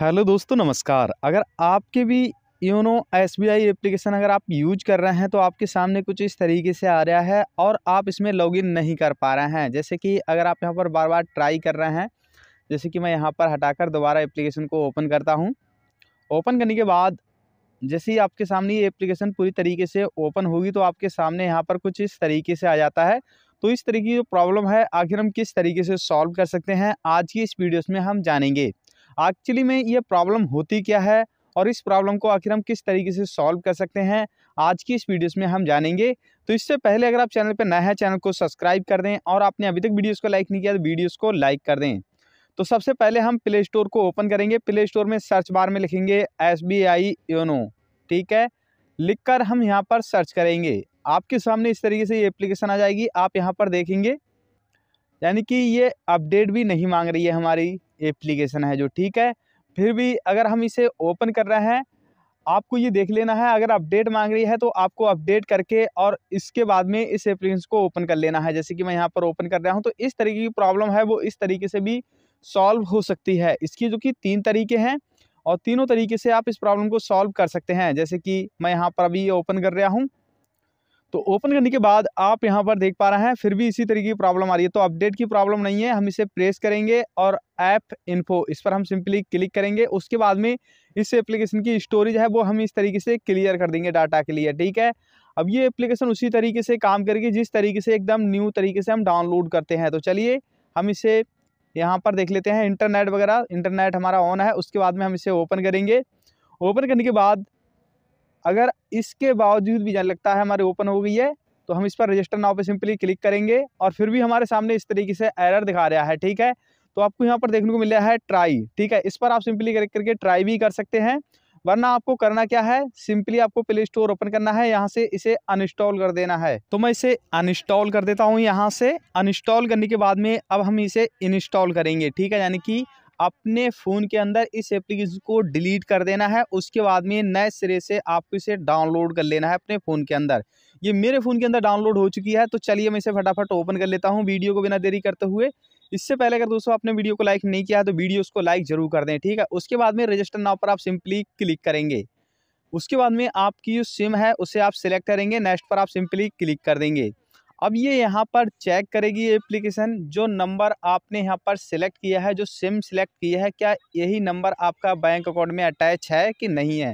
hello दोस्तों नमस्कार अगर आपके भी YONO S B I application अगर आप यूज कर रहे हैं तो आपके सामने कुछ इस तरीके से आ रहा है और आप इसमें लॉगिन नहीं कर पा रहे हैं जैसे कि अगर आप यहाँ पर बार बार ट्राई कर रहे हैं जैसे कि मैं यहाँ पर हटाकर दोबारा एप्लीकेशन को ओपन करता हूँ ओपन करने के बाद जैसे ही आपके सामने ये एप्लीकेशन पूरी तरीके से ओपन होगी तो आपके सामने यहाँ पर कुछ इस तरीके से आ जाता है तो इस तरीके की जो प्रॉब्लम है आखिर हम किस तरीके से सॉल्व कर सकते हैं आज की इस वीडियोज में हम जानेंगे एक्चुअली में ये प्रॉब्लम होती क्या है और इस प्रॉब्लम को आखिर हम किस तरीके से सॉल्व कर सकते हैं आज की इस वीडियोस में हम जानेंगे तो इससे पहले अगर आप चैनल पर नया है चैनल को सब्सक्राइब कर दें और आपने अभी तक वीडियोस को लाइक नहीं किया तो वीडियोस को लाइक कर दें तो सबसे पहले हम प्ले स्टोर को ओपन करेंगे प्ले स्टोर में सर्च बार में लिखेंगे एस बी आई योनो ठीक है कर हम यहाँ पर सर्च करेंगे आपके सामने इस तरीके से ये एप्लीकेशन आ जाएगी आप यहाँ पर देखेंगे यानी कि ये अपडेट भी नहीं मांग रही है हमारी एप्लीकेशन है जो ठीक है फिर भी अगर हम इसे ओपन कर रहे हैं आपको ये देख लेना है अगर अपडेट मांग रही है तो आपको अपडेट करके और इसके बाद में इस एप्लीकेशन को ओपन कर लेना है जैसे कि मैं यहाँ पर ओपन कर रहा हूँ तो इस तरीके की प्रॉब्लम है वो इस तरीके से भी सॉल्व हो सकती है इसकी जो कि तीन तरीके हैं और तीनों तरीके से आप इस प्रॉब्लम को सॉल्व कर सकते हैं जैसे कि मैं यहाँ पर अभी ये ओपन कर रहा हूँ तो ओपन करने के बाद आप यहाँ पर देख पा रहे हैं फिर भी इसी तरीके की प्रॉब्लम आ रही है तो अपडेट की प्रॉब्लम नहीं है हम इसे प्रेस करेंगे और ऐप इन्फो इस पर हम सिंपली क्लिक करेंगे उसके बाद में इस एप्लीकेशन की स्टोरेज है वो हम इस तरीके से क्लियर कर देंगे डाटा के लिए ठीक है अब ये एप्लीकेशन उसी तरीके से काम करेगी जिस तरीके से एकदम न्यू तरीके से हम डाउनलोड करते हैं तो चलिए हम इसे यहाँ पर देख लेते हैं इंटरनेट वगैरह इंटरनेट हमारा ऑन है उसके बाद में हम इसे ओपन करेंगे ओपन करने के बाद अगर इसके बावजूद भी जाने लगता है हमारे ओपन हो गई है तो हम इस पर रजिस्टर नाव पे सिंपली क्लिक करेंगे और फिर भी हमारे सामने इस तरीके से एरर दिखा रहा है ठीक है तो आपको यहाँ पर देखने को मिल रहा है ट्राई ठीक है इस पर आप सिंपली क्लिक करके ट्राई भी कर सकते हैं वरना आपको करना क्या है सिंपली आपको प्ले स्टोर ओपन करना है यहाँ से इसे अनइंस्टॉल कर देना है तो मैं इसे अनइंस्टॉल कर देता हूँ यहाँ से अनइंस्टॉल करने के बाद में अब हम इसे इंस्टॉल करेंगे ठीक है यानी कि अपने फ़ोन के अंदर इस एप्लीकेशन को डिलीट कर देना है उसके बाद में नए सिरे से आपको इसे डाउनलोड कर लेना है अपने फ़ोन के अंदर ये मेरे फ़ोन के अंदर डाउनलोड हो चुकी है तो चलिए मैं इसे फटाफट ओपन कर लेता हूँ वीडियो को बिना देरी करते हुए इससे पहले अगर दोस्तों आपने वीडियो को लाइक नहीं किया है तो वीडियो उसको लाइक ज़रूर कर दें ठीक है उसके बाद में रजिस्टर नाव पर आप सिंपली क्लिक करेंगे उसके बाद में आपकी जो सिम है उसे आप सिलेक्ट करेंगे नेक्स्ट पर आप सिंपली क्लिक कर देंगे अब ये यहाँ पर चेक करेगी ये एप्लीकेशन जो नंबर आपने यहाँ पर सिलेक्ट किया है जो सिम सिलेक्ट किया है क्या यही नंबर आपका बैंक अकाउंट में अटैच है कि नहीं है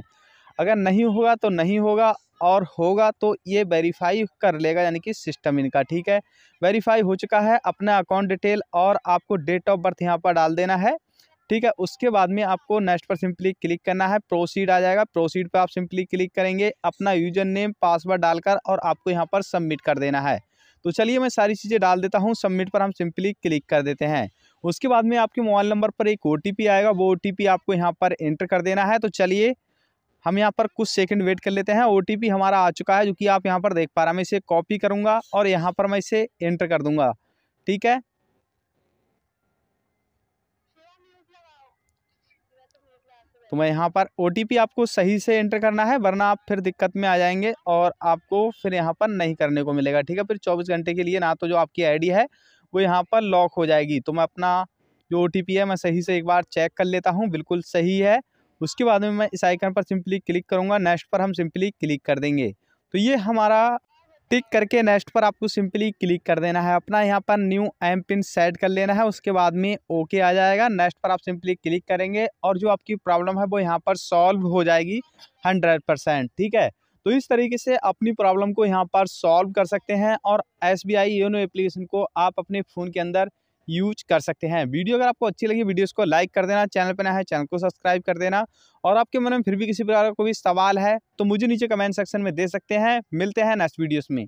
अगर नहीं होगा तो नहीं होगा और होगा तो ये वेरीफाई कर लेगा यानी कि सिस्टम इनका ठीक है वेरीफाई हो चुका है अपना अकाउंट डिटेल और आपको डेट ऑफ बर्थ यहाँ पर डाल देना है ठीक है उसके बाद में आपको नेक्स्ट पर सिंपली क्लिक करना है प्रोसीड आ जाएगा प्रोसीड पर आप सिंपली क्लिक करेंगे अपना यूजर नेम पासवर्ड डालकर और आपको यहाँ पर सबमिट कर देना है तो चलिए मैं सारी चीज़ें डाल देता हूँ सबमिट पर हम सिंपली क्लिक कर देते हैं उसके बाद में आपके मोबाइल नंबर पर एक ओ आएगा वो ओ आपको यहाँ पर एंटर कर देना है तो चलिए हम यहाँ पर कुछ सेकंड वेट कर लेते हैं ओ हमारा आ चुका है जो कि आप यहाँ पर देख पा रहे हैं मैं इसे कॉपी करूँगा और यहाँ पर मैं इसे एंटर कर दूँगा ठीक है तो मैं यहाँ पर ओ आपको सही से एंटर करना है वरना आप फिर दिक्कत में आ जाएंगे और आपको फिर यहाँ पर नहीं करने को मिलेगा ठीक है फिर चौबीस घंटे के लिए ना तो जो आपकी आई है वो यहाँ पर लॉक हो जाएगी तो मैं अपना जो ओ है मैं सही से एक बार चेक कर लेता हूँ बिल्कुल सही है उसके बाद में मैं इस आइकन पर सिंपली क्लिक करूँगा नेक्स्ट पर हम सिंपली क्लिक कर देंगे तो ये हमारा टिक करके नेक्स्ट पर आपको सिंपली क्लिक कर देना है अपना यहाँ पर न्यू एम पिन सेट कर लेना है उसके बाद में ओके आ जाएगा नेक्स्ट पर आप सिंपली क्लिक करेंगे और जो आपकी प्रॉब्लम है वो यहाँ पर सॉल्व हो जाएगी हंड्रेड परसेंट ठीक है तो इस तरीके से अपनी प्रॉब्लम को यहाँ पर सॉल्व कर सकते हैं और S B I YONO application को आप अपने फ़ोन के अंदर यूज कर सकते हैं वीडियो अगर आपको अच्छी लगी वीडियोस को लाइक कर देना चैनल पर ना है चैनल को सब्सक्राइब कर देना और आपके मन में फिर भी किसी प्रकार का कोई सवाल है तो मुझे नीचे कमेंट सेक्शन में दे सकते हैं मिलते हैं नेक्स्ट वीडियोज़ में